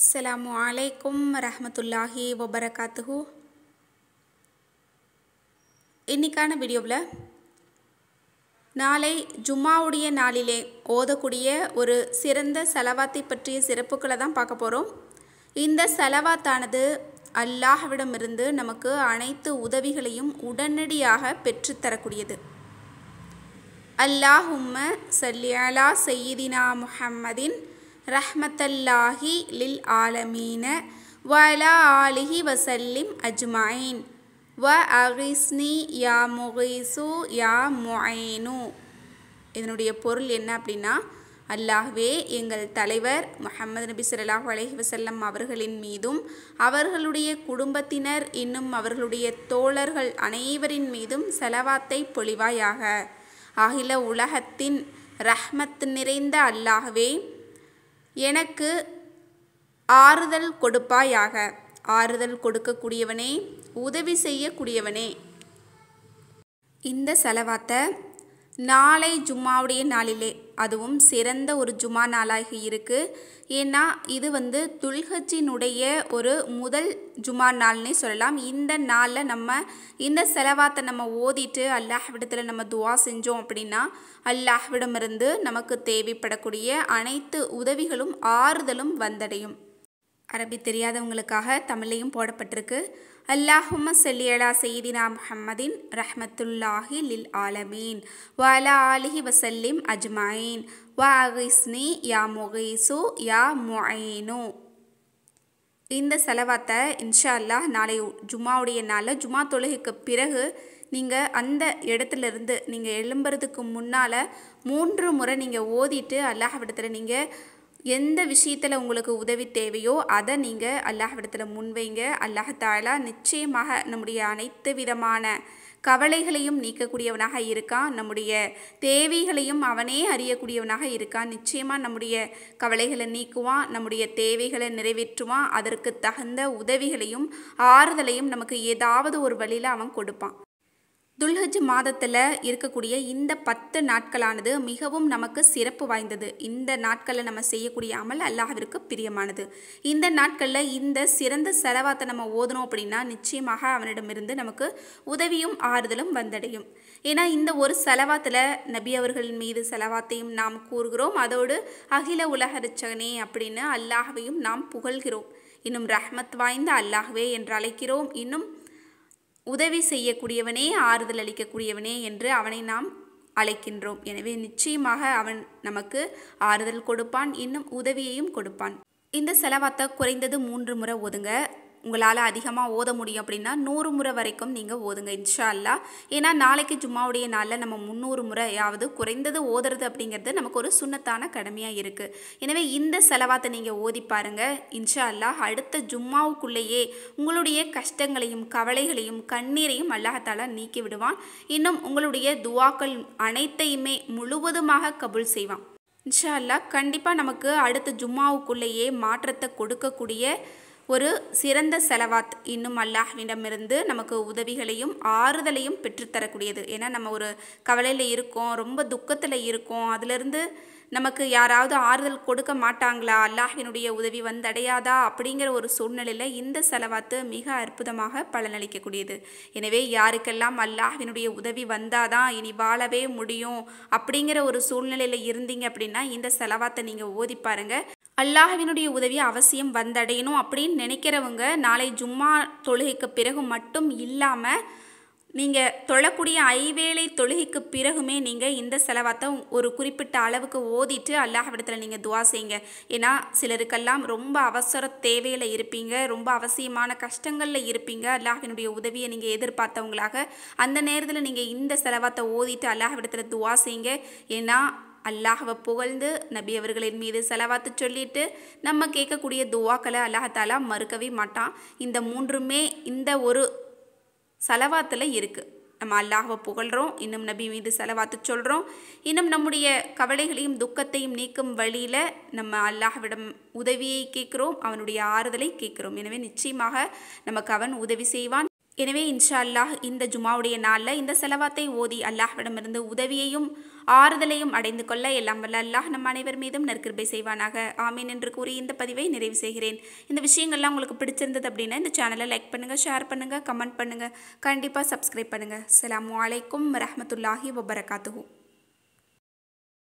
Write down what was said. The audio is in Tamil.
ورحمة الله وبركاته இன்னி காண வீடியோவில் நாளை ஜும்மாவுடைய நாளிலே ஓதக்கூடிய ஒரு சிறந்த செலவாத்தை பற்றிய சிறப்புக்களை தான் பார்க்க போகிறோம் இந்த செலவாத்தானது அல்லாஹ்விடமிருந்து நமக்கு அனைத்து உதவிகளையும் உடனடியாக பெற்றுத்தரக்கூடியது அல்லாஹும்ம சல்லியாலா செய்யிதினா முஹம்மதின் ரஹ்மத்தல்லாஹி லில் ஆலமீன வலா ஆலிஹி வசல்லிம் அஜ்மாயின் வ அகிஸ்னி யா முகிசு யா முஐனு இதனுடைய பொருள் என்ன அப்படின்னா அல்லாஹ்வே எங்கள் தலைவர் முகமது நபி சொல்லாஹ் அலஹி வசல்லம் அவர்களின் மீதும் அவர்களுடைய குடும்பத்தினர் இன்னும் அவர்களுடைய தோழர்கள் அனைவரின் மீதும் செலவாத்தை பொழிவாயாக அகில உலகத்தின் ரஹ்மத் நிறைந்த அல்லாஹ்வே எனக்கு ஆறுதல் கொடுப்பாயாக ஆறுதல் கொடுக்கக்கூடியவனே உதவி செய்யக்கூடியவனே இந்த செலவாத்தை நாளை ஜும்மாவுடைய நாளிலே அதுவும் சிறந்த ஒரு ஜுமா நாளாக இருக்குது ஏன்னா இது வந்து துல்ஹஜினுடைய ஒரு முதல் ஜுமா நாள்னே சொல்லலாம் இந்த நாளில் நம்ம இந்த செலவாத்தை நம்ம ஓதிட்டு அல்லாஹ்விடத்தில் நம்ம துவா செஞ்சோம் அப்படின்னா அல்லாஹ்விடமிருந்து நமக்கு தேவைப்படக்கூடிய அனைத்து உதவிகளும் ஆறுதலும் வந்தடையும் அரபி தெரியாதவங்களுக்காக தமிழையும் போடப்பட்டிருக்கு அல்லாஹும்ம செல்லியலா செய்தினா முஹம்மதின் ரஹ்மத்துல்லாஹி லில் ஆலமீன் வாலா ஆலிஹி வசல்லிம் அஜ்மாயின் வா யா முகைசு யா முஐனு இந்த செலவாத்தை இன்ஷா அல்லாஹ் நாளை ஜுமாவுடைய நாளில் ஜுமா தொழுகைக்கு பிறகு நீங்கள் அந்த இடத்துலேருந்து நீங்கள் எழும்புறதுக்கு முன்னால் மூன்று முறை நீங்கள் ஓதிட்டு அல்லாஹ் விடத்தில் நீங்கள் எந்த விஷயத்தில் உங்களுக்கு உதவி தேவையோ அதை நீங்கள் அல்லாஹ்விடத்தில் முன்வைங்க அல்லாஹாலா நிச்சயமாக நம்முடைய அனைத்து விதமான கவலைகளையும் நீக்கக்கூடியவனாக இருக்கான் நம்முடைய தேவைகளையும் அவனே அறியக்கூடியவனாக இருக்கான் நிச்சயமாக நம்முடைய கவலைகளை நீக்குவான் நம்முடைய தேவைகளை நிறைவேற்றுவான் அதற்கு தகுந்த உதவிகளையும் ஆறுதலையும் நமக்கு ஏதாவது ஒரு வழியில் அவன் கொடுப்பான் துல்ஹஜ் மாதத்தில் இருக்கக்கூடிய இந்த பத்து நாட்களானது மிகவும் நமக்கு சிறப்பு வாய்ந்தது இந்த நாட்களில் நம்ம செய்யக்கூடிய அமல் அல்லாஹிற்கு பிரியமானது இந்த நாட்களில் இந்த சிறந்த செலவாத்தை நம்ம ஓதணும் அப்படின்னா நிச்சயமாக அவனிடமிருந்து நமக்கு உதவியும் ஆறுதலும் வந்தடையும் ஏன்னா இந்த ஒரு செலவாத்தில் நபி அவர்களின் மீது செலவாத்தையும் நாம் கூறுகிறோம் அதோடு அகில உலக ரிச்சகனே அப்படின்னு அல்லாஹவையும் நாம் புகழ்கிறோம் இன்னும் ரஹ்மத் வாய்ந்த அல்லாஹ்வே என்று அழைக்கிறோம் இன்னும் உதவி செய்யக்கூடியவனே ஆறுதல் அளிக்கக்கூடியவனே என்று அவனை நாம் அழைக்கின்றோம் எனவே நிச்சயமாக அவன் நமக்கு ஆறுதல் கொடுப்பான் இன்னும் உதவியையும் கொடுப்பான் இந்த செலவாத்த குறைந்தது மூன்று முறை ஒதுங்க உங்களால் அதிகமாக ஓத முடியும் அப்படின்னா நூறு முறை வரைக்கும் நீங்கள் ஓதுங்க இன்ஷா அல்லா ஏன்னா நாளைக்கு ஜும்மாவுடைய நாளில் நம்ம முந்நூறு முறையாவது குறைந்தது ஓதுறது அப்படிங்கிறது நமக்கு ஒரு சுண்ணத்தான கடமையாக இருக்குது எனவே இந்த செலவாத்தை நீங்கள் ஓதி பாருங்கள் இன்ஷா அல்லா அடுத்த ஜும்மாவுக்குள்ளேயே உங்களுடைய கஷ்டங்களையும் கவலைகளையும் கண்ணீரையும் அல்லாஹால நீக்கி விடுவான் இன்னும் உங்களுடைய துவாக்கள் அனைத்தையுமே முழுவதுமாக கபுல் செய்வான் இன்ஷா அல்லா கண்டிப்பாக நமக்கு அடுத்த ஜும்மாவுக்குள்ளேயே மாற்றத்தை கொடுக்கக்கூடிய ஒரு சிறந்த செலவாத் இன்னும் அல்லாஹ்விடமிருந்து நமக்கு உதவிகளையும் ஆறுதலையும் பெற்றுத்தரக்கூடியது ஏன்னா நம்ம ஒரு கவலையில் இருக்கோம் ரொம்ப துக்கத்தில் இருக்கோம் அதிலிருந்து நமக்கு யாராவது ஆறுதல் கொடுக்க மாட்டாங்களா அல்லாஹினுடைய உதவி வந்தடையாதா அப்படிங்கிற ஒரு சூழ்நிலையில் இந்த செலவாத்து மிக அற்புதமாக பலனளிக்கக்கூடியது எனவே யாருக்கெல்லாம் அல்லாஹினுடைய உதவி வந்தாதான் இனி வாழவே முடியும் அப்படிங்கிற ஒரு சூழ்நிலையில் இருந்தீங்க அப்படின்னா இந்த செலவாத்தை நீங்கள் ஓதி பாருங்கள் அல்லாஹவினுடைய உதவி அவசியம் வந்தடையணும் அப்படின்னு நினைக்கிறவங்க நாளை ஜும்மா தொழுகைக்கு பிறகு மட்டும் இல்லாமல் நீங்கள் தொழக்கூடிய ஐவேளை தொழுகைக்கு பிறகுமே நீங்கள் இந்த செலவாத்தை ஒரு குறிப்பிட்ட அளவுக்கு ஓதிட்டு அல்லாஹ்விடத்தில் நீங்கள் துவா செய்யுங்க ஏன்னா சிலருக்கெல்லாம் ரொம்ப அவசர தேவையில் இருப்பீங்க ரொம்ப அவசியமான கஷ்டங்களில் இருப்பீங்க அல்லாஹினுடைய உதவியை நீங்கள் எதிர்பார்த்தவங்களாக அந்த நேரத்தில் நீங்கள் இந்த செலவாத்தை ஓதிட்டு அல்லாஹ்விடத்தில் துவா செய்யுங்க ஏன்னா அல்லாஹவை புகழ்ந்து நபி அவர்களின் மீது செலவாத்து சொல்லிட்டு நம்ம கேட்கக்கூடிய துவாக்களை அல்லாஹாலா மறுக்கவே மாட்டான் இந்த மூன்றுமே இந்த ஒரு செலவாத்தில் இருக்குது நம்ம அல்லாஹவை புகழ்கிறோம் இன்னும் நபி மீது செலவாத்து சொல்கிறோம் இன்னும் நம்முடைய கவலைகளையும் துக்கத்தையும் நீக்கும் வழியில் நம்ம அல்லாஹ்விடம் உதவியை கேட்குறோம் அவனுடைய ஆறுதலை கேட்குறோம் எனவே நிச்சயமாக நமக்கு அவன் உதவி செய்வான் எனவே இன்ஷா அல்லாஹ் இந்த ஜுமாவுடைய நாளில் இந்த செலவாத்தை ஓதி அல்லாஹ்விடமிருந்து உதவியையும் ஆறுதலையும் அடைந்து கொள்ள எல்லாம் வல்ல அல்லாஹ் நம் அனைவர் மீதும் நற்கிருபை செய்வானாக ஆமீன் என்று கூறி இந்த பதிவை நிறைவு செய்கிறேன் இந்த விஷயங்கள்லாம் உங்களுக்கு பிடிச்சிருந்தது அப்படின்னா இந்த சேனலை லைக் பண்ணுங்கள் ஷேர் பண்ணுங்கள் கமெண்ட் பண்ணுங்கள் கண்டிப்பாக சப்ஸ்கிரைப் பண்ணுங்கள் அலாம் அலைக்கும் ரஹமத்துல்லாஹி வபரகாத்துஹூ